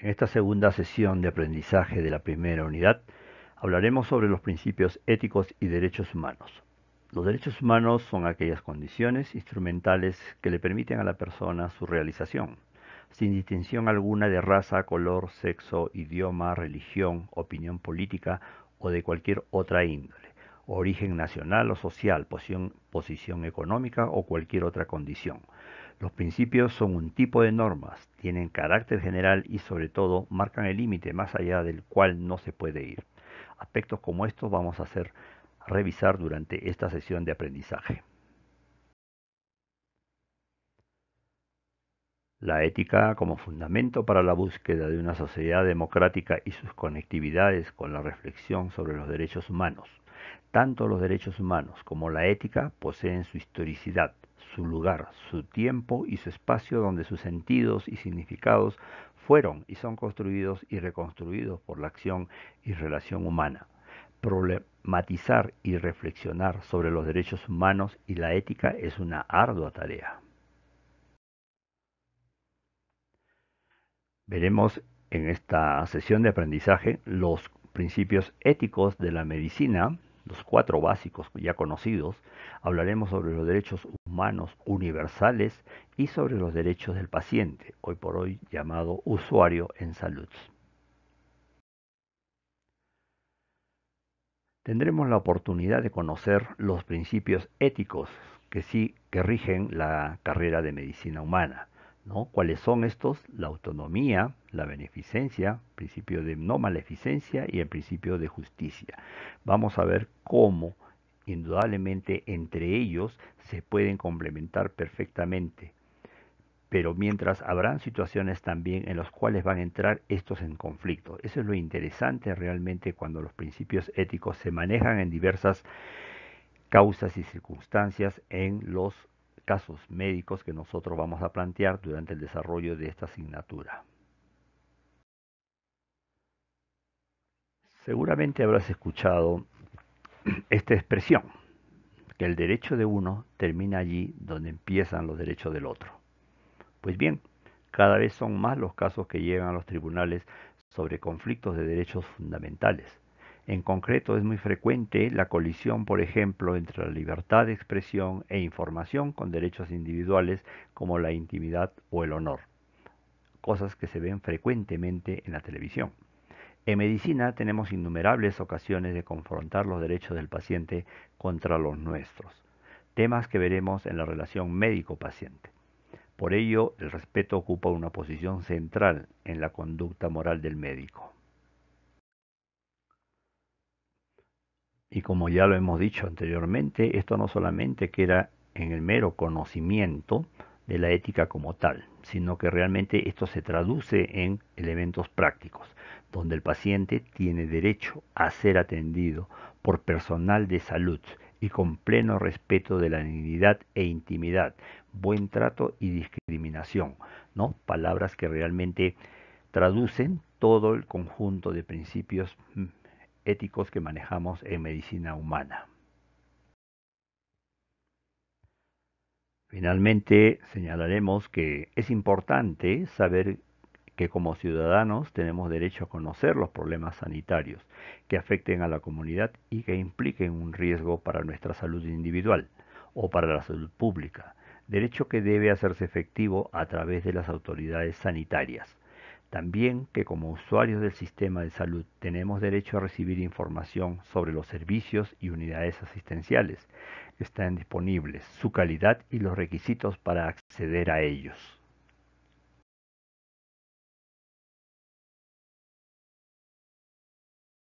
En esta segunda sesión de aprendizaje de la primera unidad hablaremos sobre los principios éticos y derechos humanos. Los derechos humanos son aquellas condiciones instrumentales que le permiten a la persona su realización, sin distinción alguna de raza, color, sexo, idioma, religión, opinión política o de cualquier otra índole origen nacional o social, posición, económica o cualquier otra condición. Los principios son un tipo de normas, tienen carácter general y sobre todo marcan el límite más allá del cual no se puede ir. Aspectos como estos vamos a hacer revisar durante esta sesión de aprendizaje. La ética como fundamento para la búsqueda de una sociedad democrática y sus conectividades con la reflexión sobre los derechos humanos. Tanto los derechos humanos como la ética poseen su historicidad, su lugar, su tiempo y su espacio donde sus sentidos y significados fueron y son construidos y reconstruidos por la acción y relación humana. Problematizar y reflexionar sobre los derechos humanos y la ética es una ardua tarea. Veremos en esta sesión de aprendizaje los principios éticos de la medicina los cuatro básicos ya conocidos, hablaremos sobre los derechos humanos universales y sobre los derechos del paciente, hoy por hoy llamado usuario en salud. Tendremos la oportunidad de conocer los principios éticos que sí que rigen la carrera de medicina humana ¿Cuáles son estos? La autonomía, la beneficencia, principio de no maleficencia y el principio de justicia. Vamos a ver cómo indudablemente entre ellos se pueden complementar perfectamente. Pero mientras habrán situaciones también en las cuales van a entrar estos en conflicto. Eso es lo interesante realmente cuando los principios éticos se manejan en diversas causas y circunstancias en los casos médicos que nosotros vamos a plantear durante el desarrollo de esta asignatura. Seguramente habrás escuchado esta expresión, que el derecho de uno termina allí donde empiezan los derechos del otro. Pues bien, cada vez son más los casos que llegan a los tribunales sobre conflictos de derechos fundamentales, en concreto, es muy frecuente la colisión, por ejemplo, entre la libertad de expresión e información con derechos individuales como la intimidad o el honor, cosas que se ven frecuentemente en la televisión. En medicina tenemos innumerables ocasiones de confrontar los derechos del paciente contra los nuestros, temas que veremos en la relación médico-paciente. Por ello, el respeto ocupa una posición central en la conducta moral del médico. Y como ya lo hemos dicho anteriormente, esto no solamente queda en el mero conocimiento de la ética como tal, sino que realmente esto se traduce en elementos prácticos, donde el paciente tiene derecho a ser atendido por personal de salud y con pleno respeto de la dignidad e intimidad, buen trato y discriminación, ¿no? Palabras que realmente traducen todo el conjunto de principios mm, éticos que manejamos en medicina humana. Finalmente, señalaremos que es importante saber que como ciudadanos tenemos derecho a conocer los problemas sanitarios que afecten a la comunidad y que impliquen un riesgo para nuestra salud individual o para la salud pública, derecho que debe hacerse efectivo a través de las autoridades sanitarias también que como usuarios del sistema de salud tenemos derecho a recibir información sobre los servicios y unidades asistenciales que están disponibles, su calidad y los requisitos para acceder a ellos.